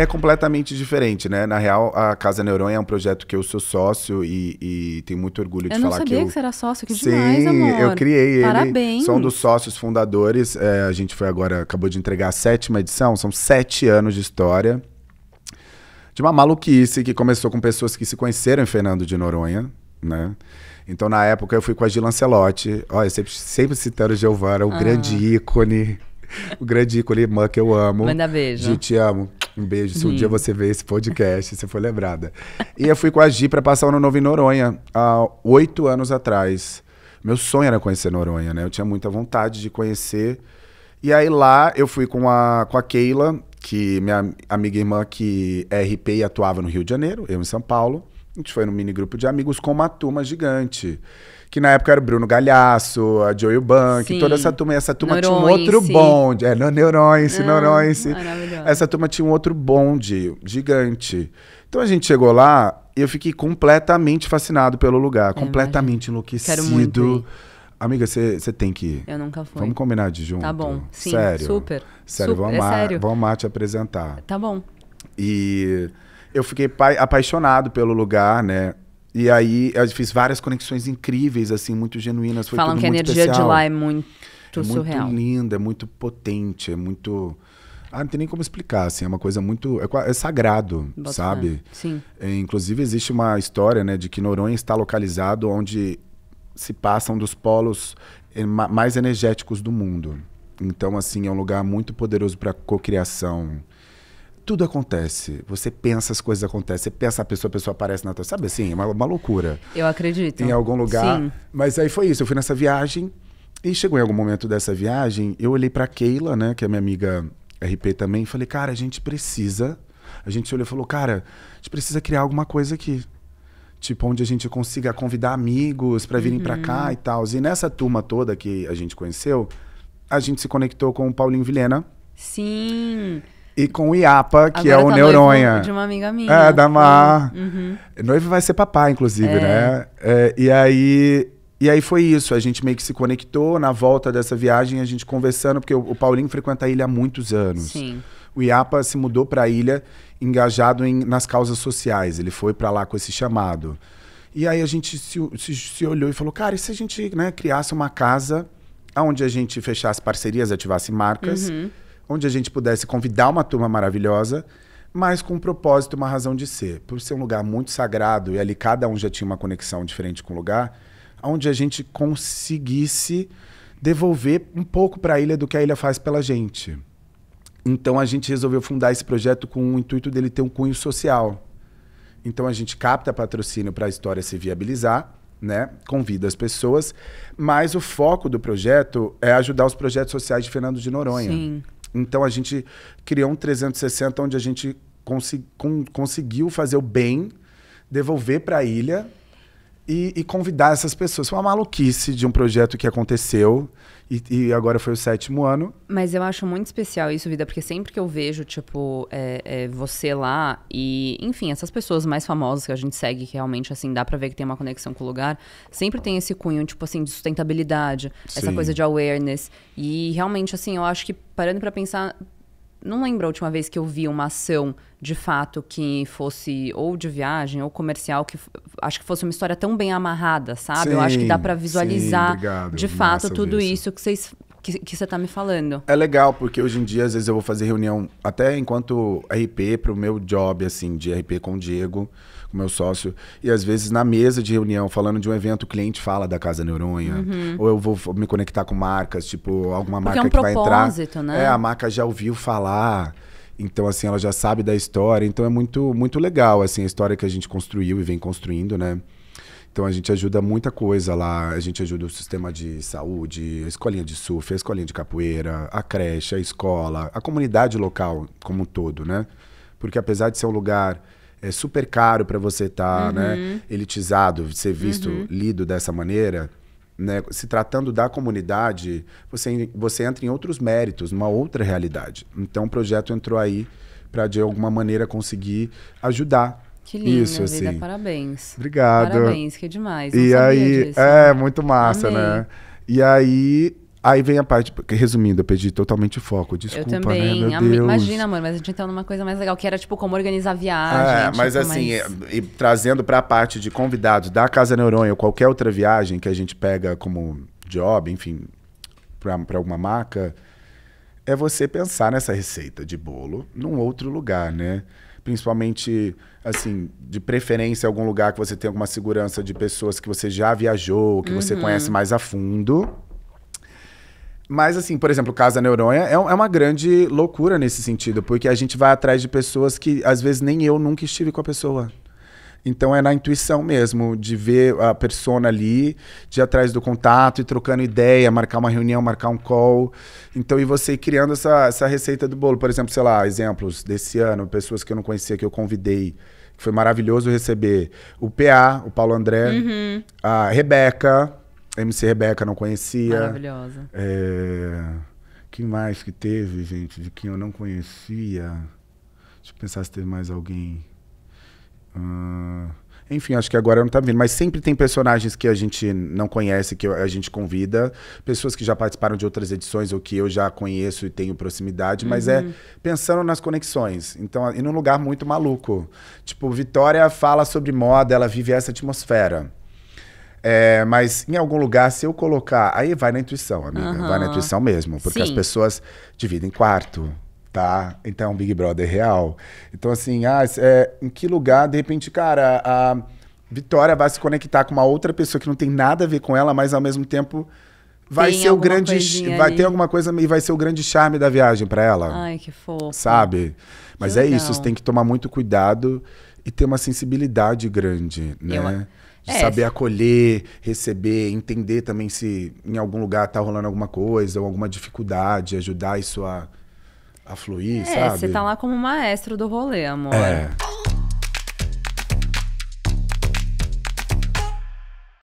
é completamente diferente, né? Na real, a Casa Neuron é um projeto que eu sou sócio e, e tenho muito orgulho de falar que eu... não sabia que você era sócio, que Sim, demais, amor. eu criei ele. Parabéns. Sou um dos sócios fundadores. É, a gente foi agora, acabou de entregar a sétima edição. São sete anos de história. De uma maluquice que começou com pessoas que se conheceram em Fernando de Noronha, né? Então, na época, eu fui com a Gil Lancelotti. Olha, sempre, sempre citando Giovana, o ah. grande ícone. O grande ícone, irmã que eu amo. Manda beijo. Eu te amo. Um beijo. Se um dia hum. você ver esse podcast, você foi lembrada. E eu fui com a Gi para passar o ano novo em Noronha, há oito anos atrás. Meu sonho era conhecer Noronha, né? Eu tinha muita vontade de conhecer. E aí lá eu fui com a, com a Keila, que minha amiga e irmã que é RP e atuava no Rio de Janeiro, eu em São Paulo. A gente foi num mini grupo de amigos com uma turma gigante. Que na época era o Bruno Galhaço, a Joey Bank, toda essa turma. E essa turma tinha um outro bonde. É, Neuronce, ah, Neuronce. Essa turma tinha um outro bonde gigante. Então a gente chegou lá e eu fiquei completamente fascinado pelo lugar. É, completamente imagina. enlouquecido. Quero muito Amiga, você tem que ir. Eu nunca fui. Vamos combinar de junto. Tá bom. Sim, sério. Super. Sério, super, vamos, é amar, sério. vamos amar te apresentar. Tá bom. E eu fiquei apaixonado pelo lugar, né? E aí eu fiz várias conexões incríveis, assim, muito genuínas. Foi Falam que a energia especial. de lá é muito, é muito surreal. Muito linda, é muito potente, é muito. Ah, não tem nem como explicar, assim, é uma coisa muito. É, é sagrado, sabe? Sim. É, inclusive, existe uma história, né, de que Noronha está localizado onde se passa um dos polos eh, mais energéticos do mundo. Então, assim, é um lugar muito poderoso para cocriação, criação tudo acontece. Você pensa, as coisas acontecem. Você pensa a pessoa, a pessoa aparece na tua. Sabe assim? É uma, uma loucura. Eu acredito. Em algum lugar. Sim. Mas aí foi isso. Eu fui nessa viagem. E chegou em algum momento dessa viagem, eu olhei para Keila, né, que é minha amiga RP também, e falei, cara, a gente precisa. A gente olhou e falou, cara, a gente precisa criar alguma coisa aqui. Tipo, onde a gente consiga convidar amigos para virem uhum. para cá e tal. E nessa turma toda que a gente conheceu, a gente se conectou com o Paulinho Vilhena. Sim. E com o Iapa, que é Agora é o tá Neuronha. De uma amiga minha. É, da é. Mar. Uhum. Noivo vai ser papai, inclusive, é. né? É, e aí. E aí foi isso, a gente meio que se conectou na volta dessa viagem, a gente conversando, porque o, o Paulinho frequenta a ilha há muitos anos. Sim. O Iapa se mudou para a ilha engajado em, nas causas sociais, ele foi para lá com esse chamado. E aí a gente se, se, se olhou e falou, cara, e se a gente né, criasse uma casa onde a gente fechasse parcerias, ativasse marcas... Uhum onde a gente pudesse convidar uma turma maravilhosa, mas com um propósito, uma razão de ser. Por ser um lugar muito sagrado e ali cada um já tinha uma conexão diferente com o lugar, onde a gente conseguisse devolver um pouco para a ilha do que a ilha faz pela gente. Então a gente resolveu fundar esse projeto com o intuito dele ter um cunho social. Então a gente capta patrocínio para a história se viabilizar, né? Convida as pessoas, mas o foco do projeto é ajudar os projetos sociais de Fernando de Noronha. Sim. Então a gente criou um 360 onde a gente conseguiu fazer o bem, devolver para a ilha e, e, convidar essas pessoas. Foi uma maluquice de um projeto que aconteceu e, e, agora foi o sétimo ano. Mas eu acho muito especial isso, Vida, porque sempre que eu vejo, tipo, é, é, você lá e, enfim, essas pessoas mais famosas que a gente segue, que realmente, assim, dá pra ver que tem uma conexão com o lugar, sempre tem esse cunho, tipo, assim, de sustentabilidade, Sim. essa coisa de awareness. E realmente, assim, eu acho que, parando para pensar, não lembro a última vez que eu vi uma ação de fato que fosse ou de viagem ou comercial que acho que fosse uma história tão bem amarrada, sabe? Sim, eu acho que dá para visualizar sim, de fato tudo isso. isso que vocês que, que você está me falando. É legal, porque hoje em dia, às vezes, eu vou fazer reunião até enquanto RP para o meu job, assim, de RP com o Diego, com meu sócio. E às vezes, na mesa de reunião, falando de um evento, o cliente fala da Casa Neuronha. Uhum. Ou eu vou me conectar com marcas, tipo, alguma porque é marca é um que vai entrar. Né? É, a marca já ouviu falar. Então, assim, ela já sabe da história. Então, é muito, muito legal, assim, a história que a gente construiu e vem construindo, né? Então a gente ajuda muita coisa lá. A gente ajuda o sistema de saúde, a escolinha de surf, a escolinha de capoeira, a creche, a escola, a comunidade local como um todo, né? Porque apesar de ser um lugar é super caro para você estar, tá, uhum. né? Elitizado, ser visto, uhum. lido dessa maneira. Né? se tratando da comunidade, você, você entra em outros méritos, numa outra realidade. Então o projeto entrou aí para, de alguma maneira, conseguir ajudar que lindo, Isso, vida, assim. parabéns. Obrigado. Parabéns, que demais. Não e aí, disso, é, muito massa, né? Amei. né? E aí, aí vem a parte, resumindo, eu perdi totalmente o foco, desculpa, eu né, também. né, meu Deus. Imagina, amor, mas a gente tá numa coisa mais legal, que era, tipo, como organizar viagem. É, tipo, mas tipo, assim, mas... E, e, trazendo pra parte de convidados da Casa Neurônio, qualquer outra viagem que a gente pega como job, enfim, pra, pra alguma marca, é você pensar nessa receita de bolo num outro lugar, né? principalmente, assim, de preferência algum lugar que você tenha alguma segurança de pessoas que você já viajou, que uhum. você conhece mais a fundo. Mas, assim, por exemplo, Casa Neuronha é, é, uma grande loucura nesse sentido, porque a gente vai atrás de pessoas que, às vezes, nem eu nunca estive com a pessoa. Então é na intuição mesmo, de ver a persona ali, de ir atrás do contato e trocando ideia, marcar uma reunião, marcar um call. Então, e você ir criando essa, essa receita do bolo. Por exemplo, sei lá, exemplos desse ano, pessoas que eu não conhecia, que eu convidei. que Foi maravilhoso receber o PA, o Paulo André, uhum. a Rebeca, MC Rebeca, não conhecia. Maravilhosa. É... Quem mais que teve, gente, de quem eu não conhecia? Deixa eu pensar se teve mais alguém. Hum, enfim, acho que agora não tá vindo. Mas sempre tem personagens que a gente não conhece, que a gente convida. Pessoas que já participaram de outras edições ou que eu já conheço e tenho proximidade. Uhum. Mas é uhum. pensando nas conexões. Então, e num lugar muito maluco. Tipo, Vitória fala sobre moda, ela vive essa atmosfera. É, mas em algum lugar, se eu colocar. Aí vai na intuição, amiga. Uhum. Vai na intuição mesmo. Porque Sim. as pessoas dividem quarto tá? Então é um Big Brother real. Então, assim, ah, é, em que lugar, de repente, cara, a Vitória vai se conectar com uma outra pessoa que não tem nada a ver com ela, mas ao mesmo tempo vai tem ser o grande. Vai ali. ter alguma coisa e vai ser o grande charme da viagem para ela. Ai, que fofo. Sabe? Mas que é legal. isso, você tem que tomar muito cuidado e ter uma sensibilidade grande, né? De é. saber acolher, receber, entender também se em algum lugar tá rolando alguma coisa ou alguma dificuldade, ajudar isso a a fluir, é, sabe? Você tá lá como maestro do rolê, amor. É.